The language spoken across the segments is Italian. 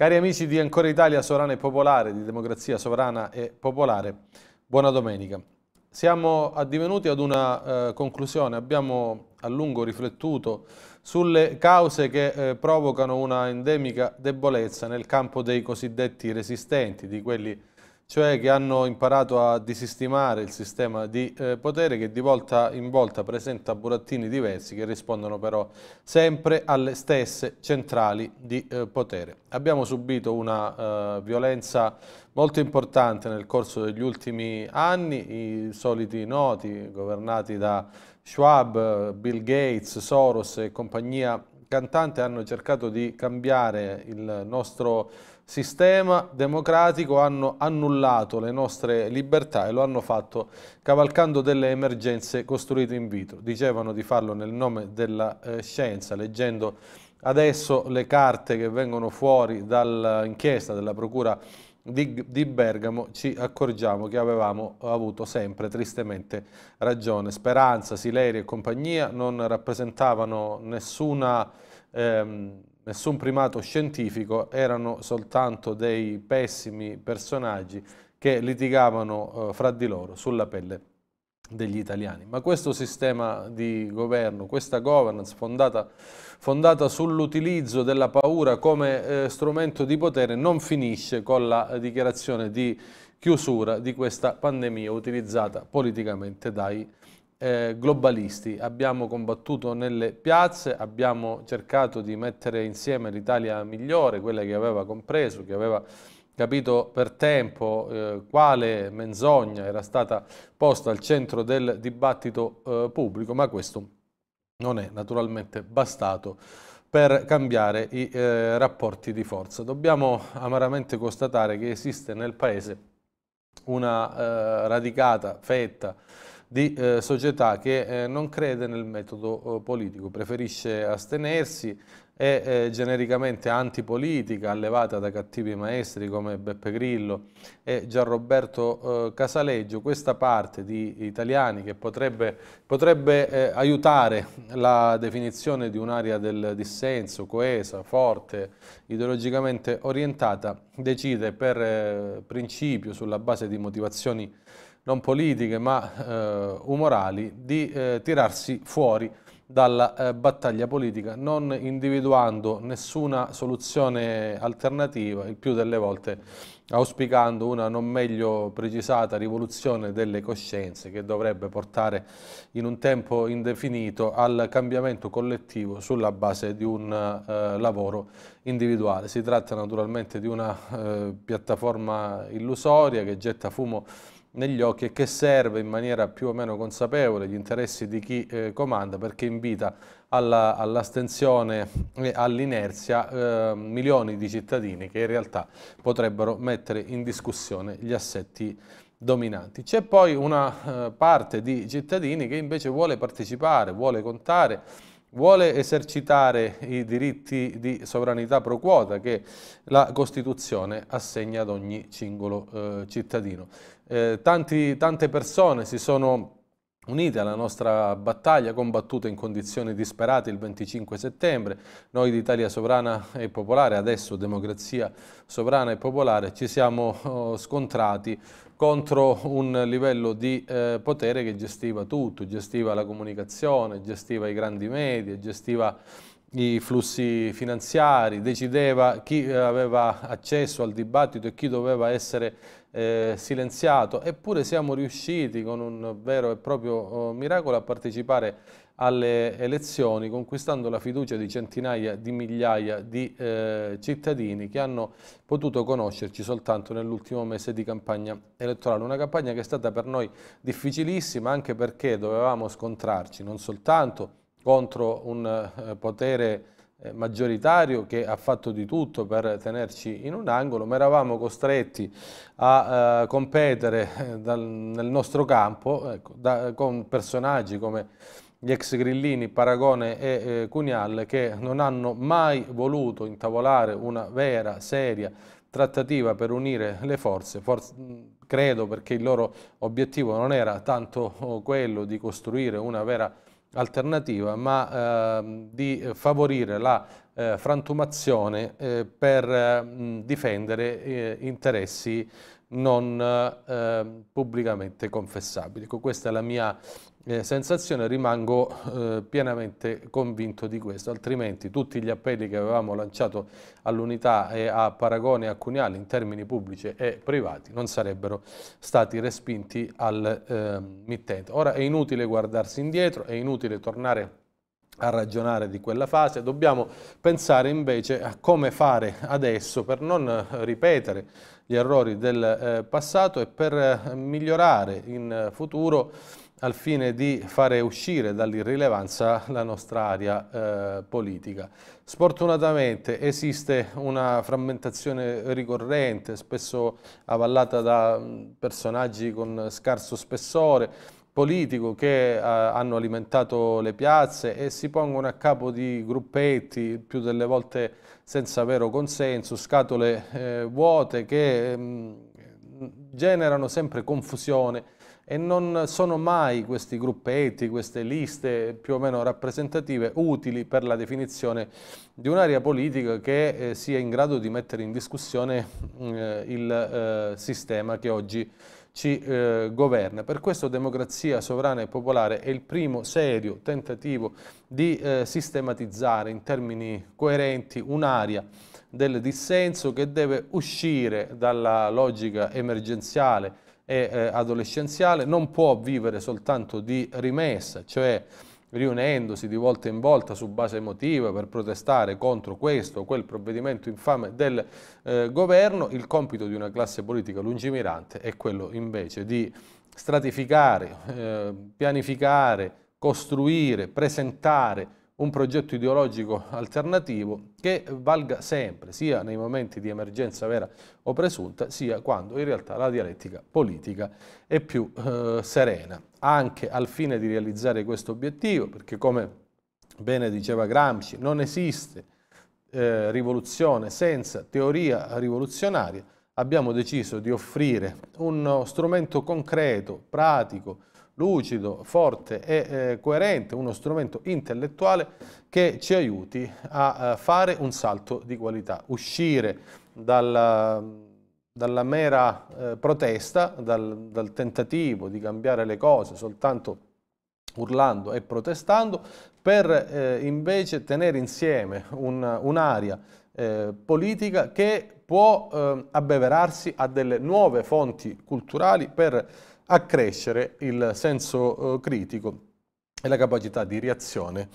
Cari amici di Ancora Italia Sovrana e Popolare, di Democrazia Sovrana e Popolare, buona domenica. Siamo addivenuti ad una eh, conclusione, abbiamo a lungo riflettuto sulle cause che eh, provocano una endemica debolezza nel campo dei cosiddetti resistenti, di quelli cioè che hanno imparato a disistimare il sistema di eh, potere che di volta in volta presenta burattini diversi che rispondono però sempre alle stesse centrali di eh, potere. Abbiamo subito una eh, violenza molto importante nel corso degli ultimi anni, i soliti noti governati da Schwab, Bill Gates, Soros e compagnia cantante hanno cercato di cambiare il nostro sistema democratico hanno annullato le nostre libertà e lo hanno fatto cavalcando delle emergenze costruite in vitro. Dicevano di farlo nel nome della eh, scienza, leggendo adesso le carte che vengono fuori dall'inchiesta della Procura di, di, Bergamo ci accorgiamo che avevamo avuto sempre tristemente ragione. Speranza, Sileri e compagnia non rappresentavano nessuna... Ehm, nessun primato scientifico, erano soltanto dei pessimi personaggi che litigavano eh, fra di loro sulla pelle degli italiani. Ma questo sistema di governo, questa governance fondata, fondata sull'utilizzo della paura come eh, strumento di potere non finisce con la dichiarazione di chiusura di questa pandemia utilizzata politicamente dai eh, globalisti, abbiamo combattuto nelle piazze, abbiamo cercato di mettere insieme l'Italia migliore, quella che aveva compreso, che aveva capito per tempo eh, quale menzogna era stata posta al centro del dibattito eh, pubblico, ma questo non è naturalmente bastato per cambiare i eh, rapporti di forza. Dobbiamo amaramente constatare che esiste nel Paese una eh, radicata fetta di eh, società che eh, non crede nel metodo eh, politico, preferisce astenersi, è eh, genericamente antipolitica, allevata da cattivi maestri come Beppe Grillo e Gianroberto eh, Casaleggio, questa parte di italiani che potrebbe, potrebbe eh, aiutare la definizione di un'area del dissenso, coesa, forte, ideologicamente orientata, decide per eh, principio, sulla base di motivazioni non politiche ma eh, umorali, di eh, tirarsi fuori dalla eh, battaglia politica, non individuando nessuna soluzione alternativa, il più delle volte auspicando una non meglio precisata rivoluzione delle coscienze che dovrebbe portare in un tempo indefinito al cambiamento collettivo sulla base di un eh, lavoro individuale. Si tratta naturalmente di una eh, piattaforma illusoria che getta fumo negli occhi e che serve in maniera più o meno consapevole gli interessi di chi eh, comanda perché invita all'astensione all e all'inerzia eh, milioni di cittadini che in realtà potrebbero mettere in discussione gli assetti dominanti. C'è poi una eh, parte di cittadini che invece vuole partecipare, vuole contare vuole esercitare i diritti di sovranità pro quota che la Costituzione assegna ad ogni singolo eh, cittadino. Eh, tanti, tante persone si sono unite alla nostra battaglia combattuta in condizioni disperate il 25 settembre. Noi di Italia Sovrana e Popolare, adesso Democrazia Sovrana e Popolare, ci siamo oh, scontrati contro un livello di eh, potere che gestiva tutto, gestiva la comunicazione, gestiva i grandi media, gestiva i flussi finanziari, decideva chi eh, aveva accesso al dibattito e chi doveva essere eh, silenziato, eppure siamo riusciti con un vero e proprio eh, miracolo a partecipare alle elezioni, conquistando la fiducia di centinaia di migliaia di eh, cittadini che hanno potuto conoscerci soltanto nell'ultimo mese di campagna elettorale. Una campagna che è stata per noi difficilissima anche perché dovevamo scontrarci non soltanto contro un eh, potere eh, maggioritario che ha fatto di tutto per tenerci in un angolo, ma eravamo costretti a eh, competere eh, dal, nel nostro campo ecco, da, con personaggi come gli ex Grillini, Paragone e eh, Cunial che non hanno mai voluto intavolare una vera, seria trattativa per unire le forze, forse, credo perché il loro obiettivo non era tanto oh, quello di costruire una vera alternativa, ma ehm, di favorire la eh, frantumazione eh, per mm, difendere eh, interessi non ehm, pubblicamente confessabili. Ecco, questa è la mia eh, sensazione rimango eh, pienamente convinto di questo, altrimenti tutti gli appelli che avevamo lanciato all'unità e a Paragone e a Cuniali in termini pubblici e privati non sarebbero stati respinti al eh, mittente. Ora è inutile guardarsi indietro, è inutile tornare a ragionare di quella fase, dobbiamo pensare invece a come fare adesso per non ripetere gli errori del eh, passato e per eh, migliorare in futuro al fine di fare uscire dall'irrilevanza la nostra area eh, politica. Sfortunatamente esiste una frammentazione ricorrente, spesso avallata da mm, personaggi con scarso spessore, politico che eh, hanno alimentato le piazze e si pongono a capo di gruppetti, più delle volte senza vero consenso, scatole eh, vuote che mh, ehm, generano sempre confusione e non sono mai questi gruppetti, queste liste più o meno rappresentative utili per la definizione di un'area politica che eh, sia in grado di mettere in discussione mm, eh, il eh, sistema che oggi ci eh, governa. Per questo democrazia sovrana e popolare è il primo serio tentativo di eh, sistematizzare in termini coerenti un'area del dissenso che deve uscire dalla logica emergenziale e eh, adolescenziale, non può vivere soltanto di rimessa, cioè riunendosi di volta in volta su base emotiva per protestare contro questo o quel provvedimento infame del eh, governo, il compito di una classe politica lungimirante è quello invece di stratificare, eh, pianificare, costruire, presentare un progetto ideologico alternativo che valga sempre, sia nei momenti di emergenza vera o presunta, sia quando in realtà la dialettica politica è più eh, serena. Anche al fine di realizzare questo obiettivo, perché come bene diceva Gramsci, non esiste eh, rivoluzione senza teoria rivoluzionaria, abbiamo deciso di offrire uno strumento concreto, pratico, lucido, forte e eh, coerente, uno strumento intellettuale che ci aiuti a eh, fare un salto di qualità, uscire dalla, dalla mera eh, protesta, dal, dal tentativo di cambiare le cose soltanto urlando e protestando, per eh, invece tenere insieme un'area un eh, politica che può eh, abbeverarsi a delle nuove fonti culturali per accrescere il senso eh, critico e la capacità di reazione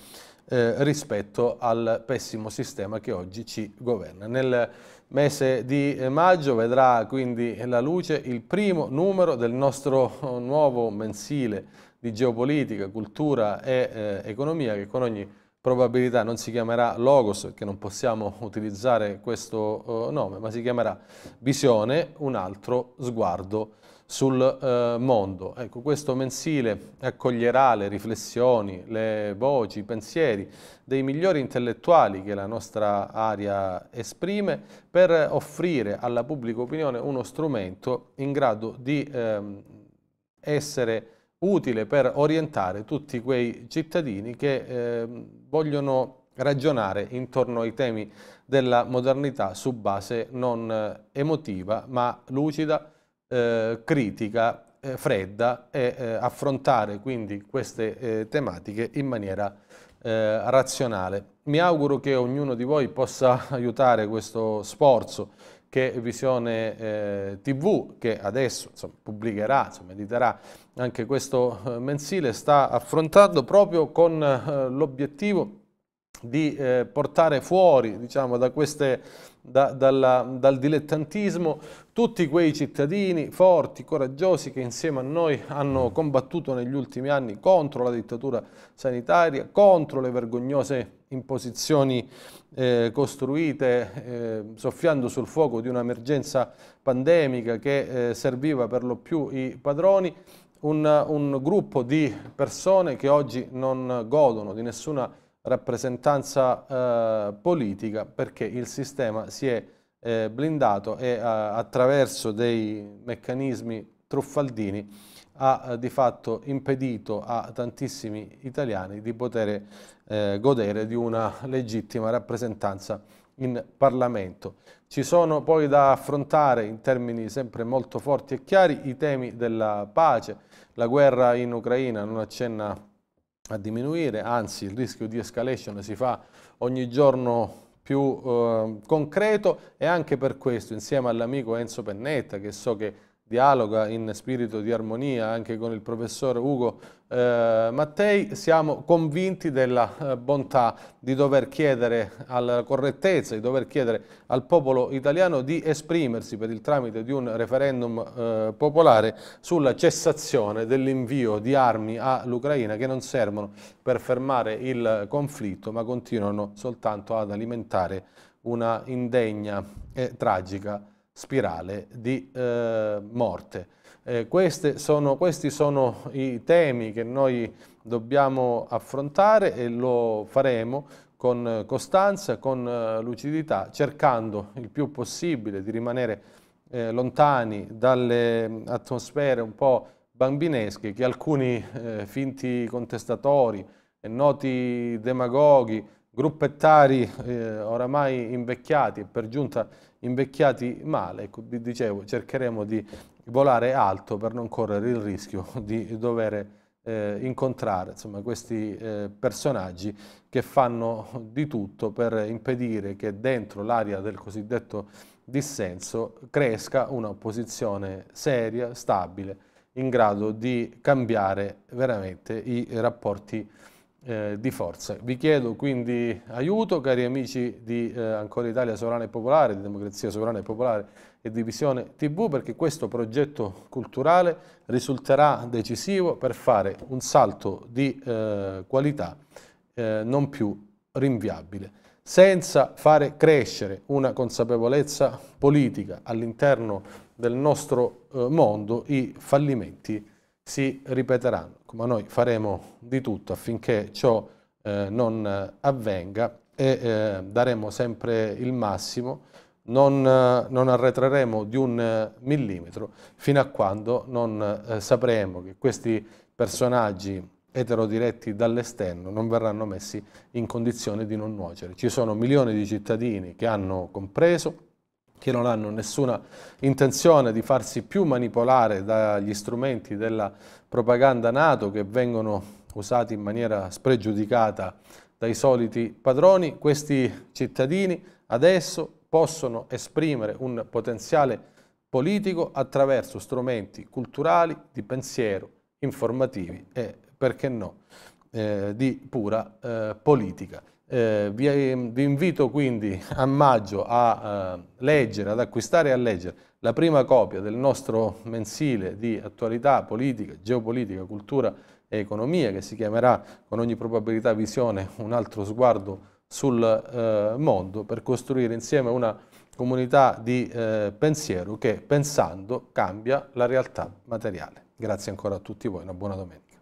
eh, rispetto al pessimo sistema che oggi ci governa. Nel mese di eh, maggio vedrà quindi la luce il primo numero del nostro eh, nuovo mensile di geopolitica, cultura e eh, economia che con ogni probabilità non si chiamerà Logos perché non possiamo utilizzare questo eh, nome, ma si chiamerà Visione, un altro sguardo sul eh, mondo. Ecco, questo mensile accoglierà le riflessioni, le voci, i pensieri dei migliori intellettuali che la nostra area esprime per offrire alla pubblica opinione uno strumento in grado di ehm, essere utile per orientare tutti quei cittadini che ehm, vogliono ragionare intorno ai temi della modernità su base non eh, emotiva ma lucida, eh, critica, eh, fredda e eh, affrontare quindi queste eh, tematiche in maniera eh, razionale. Mi auguro che ognuno di voi possa aiutare questo sforzo che Visione eh, TV, che adesso insomma, pubblicherà, insomma, editerà anche questo eh, mensile, sta affrontando proprio con eh, l'obiettivo di portare fuori diciamo, da queste da, dalla, dal dilettantismo, tutti quei cittadini forti, coraggiosi che insieme a noi hanno combattuto negli ultimi anni contro la dittatura sanitaria, contro le vergognose imposizioni eh, costruite eh, soffiando sul fuoco di un'emergenza pandemica che eh, serviva per lo più i padroni, un, un gruppo di persone che oggi non godono di nessuna rappresentanza eh, politica perché il sistema si è eh, blindato e a, eh, attraverso dei meccanismi truffaldini ha eh, di fatto impedito a tantissimi italiani di poter eh, godere di una legittima rappresentanza in Parlamento. Ci sono poi da affrontare in termini sempre molto forti e chiari i temi della pace, la guerra in Ucraina non accenna a diminuire, anzi il rischio di escalation si fa ogni giorno più eh, concreto e anche per questo insieme all'amico Enzo Pennetta che so che dialoga in spirito di armonia anche con il professor Ugo eh, Mattei, siamo convinti della eh, bontà di dover chiedere alla correttezza, di dover chiedere al popolo italiano di esprimersi per il tramite di un referendum eh, popolare sulla cessazione dell'invio di armi all'Ucraina che non servono per fermare il conflitto ma continuano soltanto ad alimentare una indegna e tragica spirale di eh, morte. Eh, sono, questi sono i temi che noi dobbiamo affrontare e lo faremo con costanza, con eh, lucidità, cercando il più possibile di rimanere eh, lontani dalle mm, atmosfere un po' bambinesche che alcuni eh, finti contestatori e noti demagoghi gruppettari eh, oramai invecchiati, e per giunta invecchiati male, ecco, dicevo, cercheremo di volare alto per non correre il rischio di dover eh, incontrare insomma, questi eh, personaggi che fanno di tutto per impedire che dentro l'area del cosiddetto dissenso cresca un'opposizione seria, stabile, in grado di cambiare veramente i rapporti eh, di forze. Vi chiedo quindi aiuto, cari amici di eh, Ancora Italia Sovrana e Popolare, di Democrazia Sovrana e Popolare e di Visione TV, perché questo progetto culturale risulterà decisivo per fare un salto di eh, qualità eh, non più rinviabile, senza fare crescere una consapevolezza politica all'interno del nostro eh, mondo i fallimenti si ripeteranno. Ma noi faremo di tutto affinché ciò eh, non eh, avvenga e eh, daremo sempre il massimo, non, eh, non arretreremo di un eh, millimetro fino a quando non eh, sapremo che questi personaggi eterodiretti dall'esterno non verranno messi in condizione di non nuocere. Ci sono milioni di cittadini che hanno compreso che non hanno nessuna intenzione di farsi più manipolare dagli strumenti della propaganda NATO che vengono usati in maniera spregiudicata dai soliti padroni, questi cittadini adesso possono esprimere un potenziale politico attraverso strumenti culturali, di pensiero, informativi e, perché no, eh, di pura eh, politica. Eh, vi, vi, invito quindi a maggio a eh, leggere, ad acquistare e a leggere la prima copia del nostro mensile di attualità politica, geopolitica, cultura e economia che si chiamerà con ogni probabilità visione un altro sguardo sul eh, mondo per costruire insieme una comunità di eh, pensiero che pensando cambia la realtà materiale. Grazie ancora a tutti voi, una buona domenica.